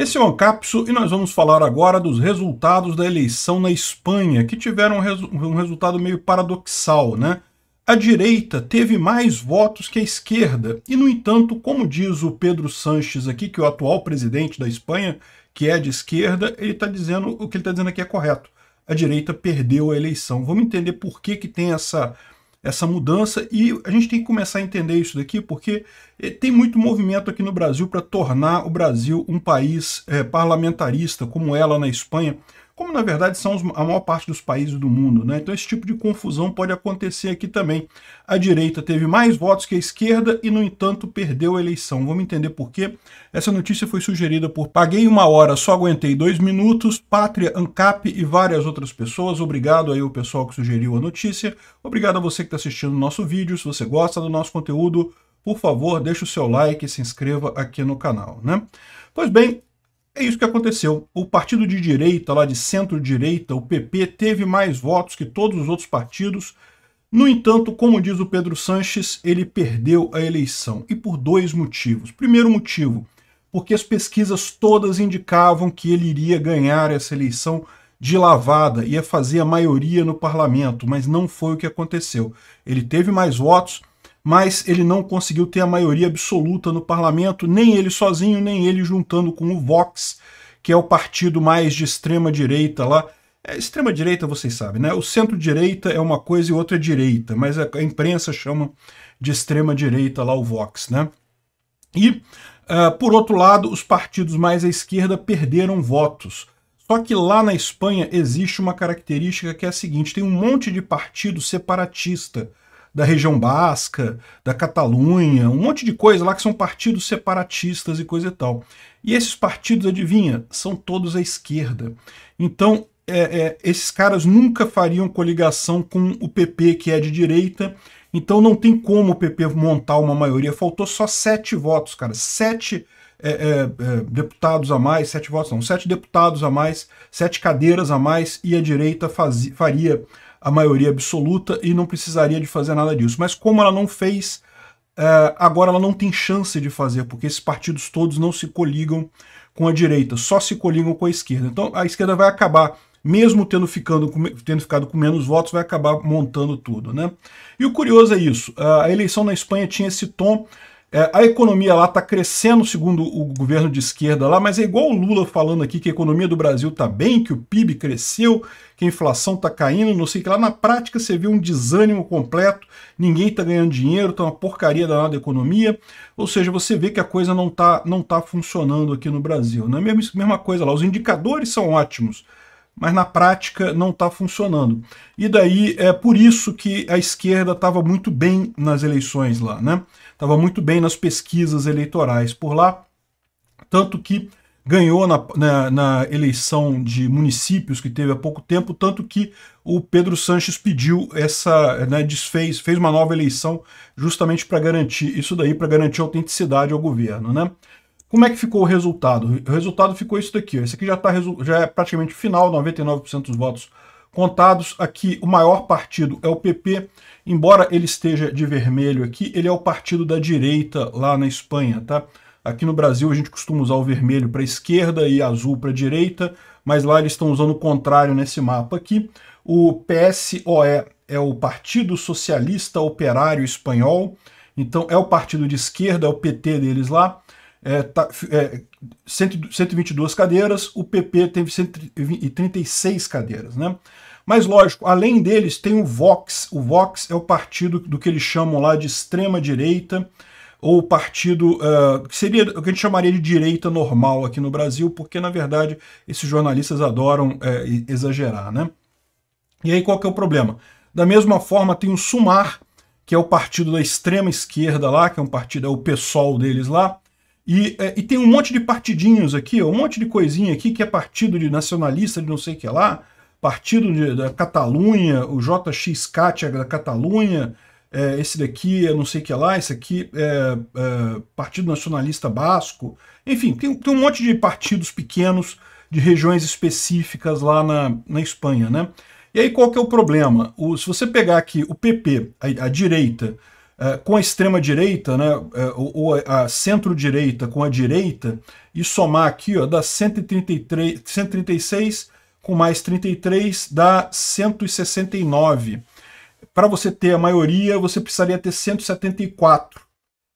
Esse é o Ancapsu e nós vamos falar agora dos resultados da eleição na Espanha, que tiveram um, resu um resultado meio paradoxal, né? A direita teve mais votos que a esquerda, e no entanto, como diz o Pedro Sanches aqui, que é o atual presidente da Espanha, que é de esquerda, ele está dizendo o que ele está dizendo aqui é correto. A direita perdeu a eleição. Vamos entender por que, que tem essa essa mudança e a gente tem que começar a entender isso daqui porque eh, tem muito movimento aqui no Brasil para tornar o Brasil um país é, parlamentarista, como ela na Espanha como na verdade são a maior parte dos países do mundo. Né? Então esse tipo de confusão pode acontecer aqui também. A direita teve mais votos que a esquerda e, no entanto, perdeu a eleição. Vamos entender por quê. Essa notícia foi sugerida por Paguei uma hora, só aguentei dois minutos, Pátria, Ancap e várias outras pessoas. Obrigado aí o pessoal que sugeriu a notícia. Obrigado a você que está assistindo o nosso vídeo. Se você gosta do nosso conteúdo, por favor, deixe o seu like e se inscreva aqui no canal. Né? Pois bem, é isso que aconteceu. O partido de direita, lá de centro-direita, o PP, teve mais votos que todos os outros partidos. No entanto, como diz o Pedro Sanches, ele perdeu a eleição. E por dois motivos. Primeiro motivo, porque as pesquisas todas indicavam que ele iria ganhar essa eleição de lavada, ia fazer a maioria no parlamento, mas não foi o que aconteceu. Ele teve mais votos, mas ele não conseguiu ter a maioria absoluta no parlamento, nem ele sozinho, nem ele juntando com o Vox, que é o partido mais de extrema-direita lá. É, extrema-direita, vocês sabem, né? O centro-direita é uma coisa e outra é direita, mas a, imprensa chama de extrema-direita lá o Vox, né? E, uh, por outro lado, os partidos mais à esquerda perderam votos. Só que lá na Espanha existe uma característica que é a seguinte, tem um monte de partido separatista, da região basca, da Catalunha, um monte de coisa lá que são partidos separatistas e coisa e tal. E esses partidos, adivinha, são todos à esquerda. Então, é, é, esses caras nunca fariam coligação com o PP, que é de direita, então não tem como o PP montar uma maioria. Faltou só sete votos, cara. Sete é, é, é, deputados a mais, sete votos não, sete deputados a mais, sete cadeiras a mais, e a direita faria a maioria absoluta e não precisaria de fazer nada disso. Mas como ela não fez, é, agora ela não tem chance de fazer, porque esses partidos todos não se coligam com a direita, só se coligam com a esquerda. Então a esquerda vai acabar, mesmo tendo, ficando com, tendo ficado com menos votos, vai acabar montando tudo. Né? E o curioso é isso, a eleição na Espanha tinha esse tom é, a economia lá está crescendo, segundo o governo de esquerda lá, mas é igual o Lula falando aqui que a economia do Brasil está bem, que o PIB cresceu, que a inflação está caindo, não sei o que lá. Na prática você vê um desânimo completo, ninguém está ganhando dinheiro, está uma porcaria danada a economia. Ou seja, você vê que a coisa não está não tá funcionando aqui no Brasil. Não é a mesma coisa lá. Os indicadores são ótimos mas na prática não está funcionando. E daí é por isso que a esquerda estava muito bem nas eleições lá, né? Estava muito bem nas pesquisas eleitorais por lá, tanto que ganhou na, na, na, eleição de municípios que teve há pouco tempo, tanto que o Pedro Sanches pediu essa, né, desfez, fez uma nova eleição justamente para garantir isso daí, para garantir autenticidade ao governo, né? Como é que ficou o resultado? O resultado ficou isso daqui. Esse aqui já, tá, já é praticamente final, 99% dos votos contados. Aqui o maior partido é o PP, embora ele esteja de vermelho aqui, ele é o partido da direita lá na Espanha, tá? Aqui no Brasil a gente costuma usar o vermelho para esquerda e azul para direita, mas lá eles estão usando o contrário nesse mapa aqui. O PSOE é o Partido Socialista Operário Espanhol, então é o partido de esquerda, é o PT deles lá é, tá, é, 122 cadeiras, o PP teve 136 cadeiras. Né? Mas, lógico, além deles tem o Vox. O Vox é o partido do que eles chamam lá de extrema-direita, ou partido uh, que seria o que a gente chamaria de direita normal aqui no Brasil, porque, na verdade, esses jornalistas adoram é, exagerar. Né? E aí, qual que é o problema? Da mesma forma, tem o Sumar, que é o partido da extrema esquerda lá, que é um partido, é o PSOL deles lá, e, é, e tem um monte de partidinhos aqui, um monte de coisinha aqui que é partido de nacionalista de não sei o que lá, partido de, da Catalunha, o JXCAT é da Catalunha, é, esse daqui é não sei o que lá, esse aqui é, é Partido Nacionalista Basco. Enfim, tem, tem, um monte de partidos pequenos de regiões específicas lá na, na Espanha, né? E aí qual que é o problema? O, se você pegar aqui o PP, a, a direita, é, com a extrema-direita, né, é, ou a, centro-direita com a direita, e somar aqui, ó, dá 133, 136 com mais 33 dá 169. Para você ter a maioria, você precisaria ter 174.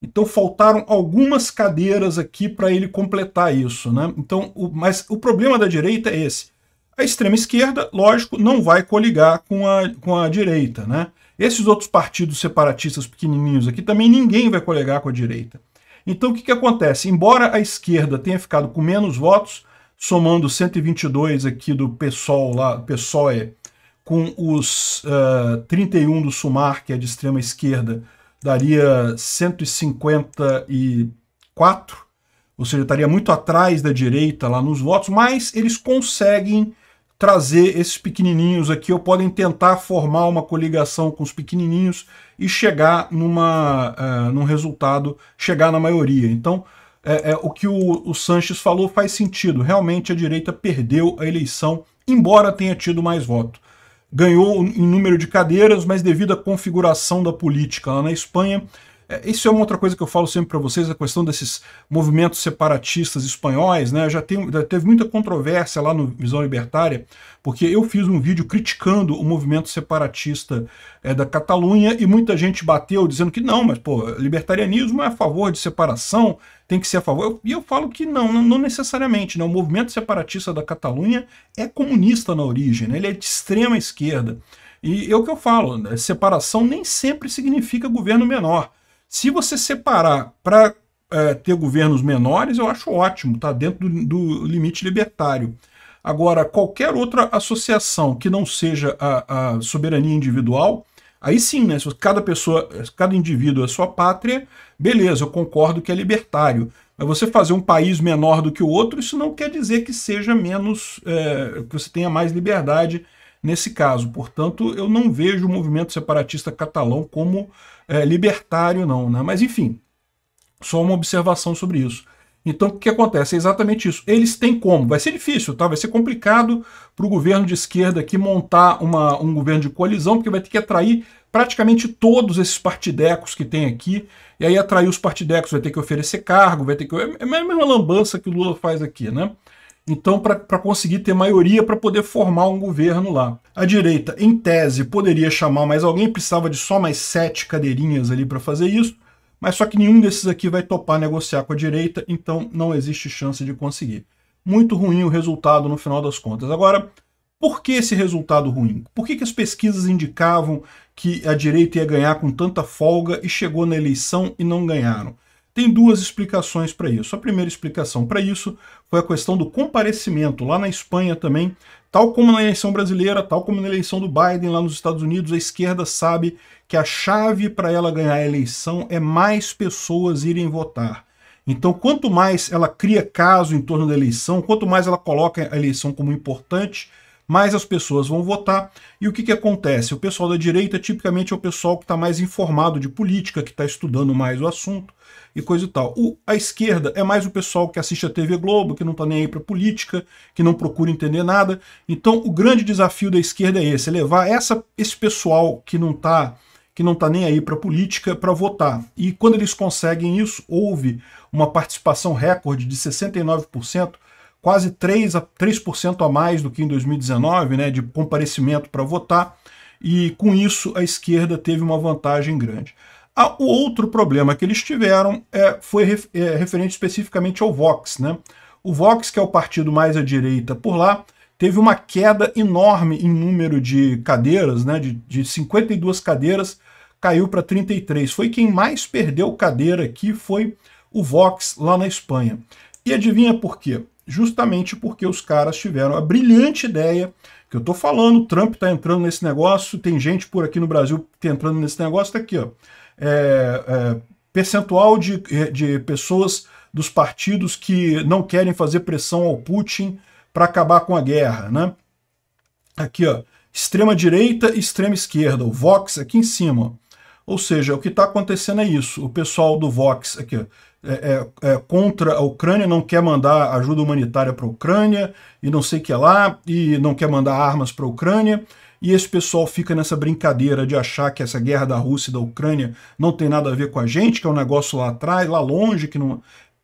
Então faltaram algumas cadeiras aqui para ele completar isso. Né? Então, o, mas o problema da direita é esse. A extrema esquerda, lógico, não vai coligar com a, com a direita. Né? Esses outros partidos separatistas pequenininhos aqui também ninguém vai colegar com a direita. Então o que, que acontece? Embora a esquerda tenha ficado com menos votos, somando 122 aqui do PSOL lá, PSOE, com os uh, eh, 31 do Sumar, que é de extrema esquerda, daria 154, ou seja, estaria muito atrás da direita lá nos votos, mas eles conseguem trazer esses pequenininhos aqui, ou podem tentar formar uma coligação com os pequenininhos e chegar numa, é, num resultado, chegar na maioria. Então, é, é, o que o, o Sanches falou faz sentido. Realmente a direita perdeu a eleição, embora tenha tido mais voto. Ganhou em número de cadeiras, mas devido à configuração da política lá na Espanha, é, isso é uma outra coisa que eu falo sempre para vocês, a questão desses movimentos separatistas espanhóis, né? Já, tem, já teve muita controvérsia lá no Visão Libertária, porque eu fiz um vídeo criticando o movimento separatista é, da Catalunha e muita gente bateu dizendo que não, mas pô, libertarianismo é a favor de separação, tem que ser a favor. E eu, eu falo que não, não, não necessariamente. Né? O movimento separatista da Catalunha é comunista na origem, né? ele é de extrema esquerda. E é o que eu falo, né? separação nem sempre significa governo menor. Se você separar para é, ter governos menores, eu acho ótimo, está dentro do, do, limite libertário. Agora, qualquer outra associação que não seja a, a soberania individual, aí sim, né, se cada pessoa, cada indivíduo é sua pátria, beleza, eu concordo que é libertário. Mas você fazer um país menor do que o outro, isso não quer dizer que seja menos, é, que você tenha mais liberdade nesse caso. Portanto, eu não vejo o movimento separatista catalão como é, libertário, não. Né? Mas, enfim, só uma observação sobre isso. Então, o que acontece? É exatamente isso. Eles têm como? Vai ser difícil, tá? Vai ser complicado para o governo de esquerda aqui montar uma, um governo de coalizão, porque vai ter que atrair praticamente todos esses partidecos que tem aqui. E aí atrair os partidecos vai ter que oferecer cargo, vai ter que. É, é a mesma lambança que o Lula faz aqui, né? Então, para conseguir ter maioria para poder formar um governo lá. A direita, em tese, poderia chamar, mas alguém precisava de só mais sete cadeirinhas ali para fazer isso. Mas só que nenhum desses aqui vai topar negociar com a direita, então não existe chance de conseguir. Muito ruim o resultado no final das contas. Agora, por que esse resultado ruim? Por que, que as pesquisas indicavam que a direita ia ganhar com tanta folga e chegou na eleição e não ganharam? Tem duas explicações para isso. A primeira explicação para isso foi a questão do comparecimento. Lá na Espanha também, tal como na eleição brasileira, tal como na eleição do Biden lá nos Estados Unidos, a esquerda sabe que a chave para ela ganhar a eleição é mais pessoas irem votar. Então, quanto mais ela cria caso em torno da eleição, quanto mais ela coloca a eleição como importante, mais as pessoas vão votar. E o que, que acontece? O pessoal da direita tipicamente é o pessoal que está mais informado de política, que está estudando mais o assunto e coisa e tal. O, a esquerda é mais o pessoal que assiste a TV Globo, que não está nem aí para política, que não procura entender nada. Então o grande desafio da esquerda é esse, é levar essa, esse pessoal que não está que não está nem aí para política, para votar. E quando eles conseguem isso, houve uma participação recorde de 69% quase 3%, a, 3 a mais do que em 2019, né, de comparecimento para votar, e com isso a esquerda teve uma vantagem grande. Ah, o outro problema que eles tiveram é, foi ref, é, referente especificamente ao Vox. Né? O Vox, que é o partido mais à direita por lá, teve uma queda enorme em número de cadeiras, né? de, de 52 cadeiras caiu para 33. Foi quem mais perdeu cadeira aqui, foi o Vox lá na Espanha. E adivinha por quê? justamente porque os caras tiveram a brilhante ideia que eu tô falando, o Trump tá entrando nesse negócio, tem gente por aqui no Brasil que tá entrando nesse negócio, tá aqui, ó. É, é, percentual de, é, de pessoas dos partidos que não querem fazer pressão ao Putin para acabar com a guerra, né? Aqui, ó, extrema direita e extrema esquerda, o Vox aqui em cima, ó. Ou seja, o que está acontecendo é isso. O pessoal do Vox, aqui, ó, é, é, é, contra a Ucrânia, não quer mandar ajuda humanitária para a Ucrânia, e não sei o que lá, e não quer mandar armas para a Ucrânia, e esse pessoal fica nessa brincadeira de achar que essa guerra da Rússia e da Ucrânia não tem nada a ver com a gente, que é um negócio lá atrás, lá longe, que não.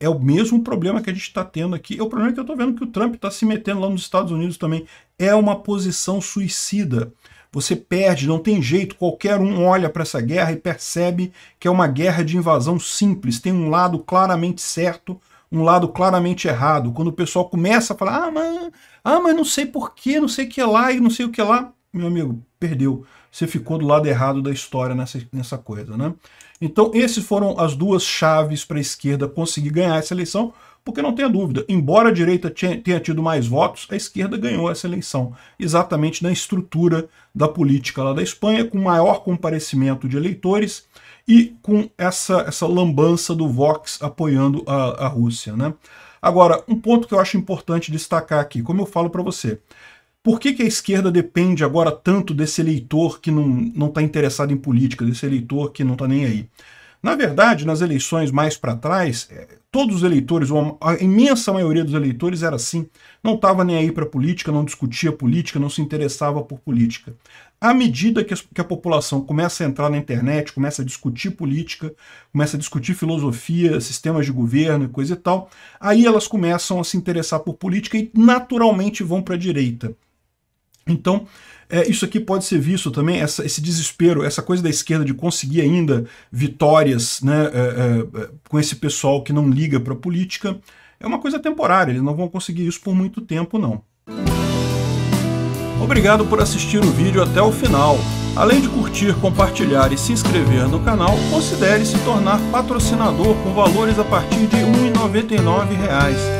É o mesmo problema que a gente está tendo aqui. É o problema que eu estou vendo que o Trump está se metendo lá nos Estados Unidos também. É uma posição suicida você perde, não tem jeito. Qualquer um olha para essa guerra e percebe que é uma guerra de invasão simples. Tem um lado claramente certo, um lado claramente errado. Quando o pessoal começa a falar, ah, mas, ah, mas não sei porquê, não sei o que lá e não sei o que lá, meu amigo, perdeu. Você ficou do lado errado da história nessa, nessa coisa, né? Então, essas foram as duas chaves para a esquerda conseguir ganhar essa eleição. Porque não tenha dúvida, embora a direita tenha tido mais votos, a esquerda ganhou essa eleição, exatamente na estrutura da política lá da Espanha, com maior comparecimento de eleitores e com essa, essa lambança do Vox apoiando a, a Rússia. Né? Agora, um ponto que eu acho importante destacar aqui, como eu falo para você, por que, que, a esquerda depende agora tanto desse eleitor que não está interessado em política, desse eleitor que não está nem aí? Na verdade, nas eleições mais para trás, eh, todos os eleitores, ou a imensa maioria dos eleitores era assim. Não estava nem aí para política, não discutia política, não se interessava por política. À medida que a população começa a entrar na internet, começa a discutir política, começa a discutir filosofia, sistemas de governo e coisa e tal, aí elas começam a se interessar por política e naturalmente vão para a direita. Então, é, isso aqui pode ser visto também, essa, esse desespero, essa coisa da esquerda de conseguir ainda vitórias né, é, é, é com esse pessoal que não liga para a política, é uma coisa temporária, eles não vão conseguir isso por muito tempo, não. Obrigado por assistir o vídeo até o final. Além de curtir, compartilhar e se inscrever no canal, considere se tornar patrocinador com valores a partir de R$ 1,99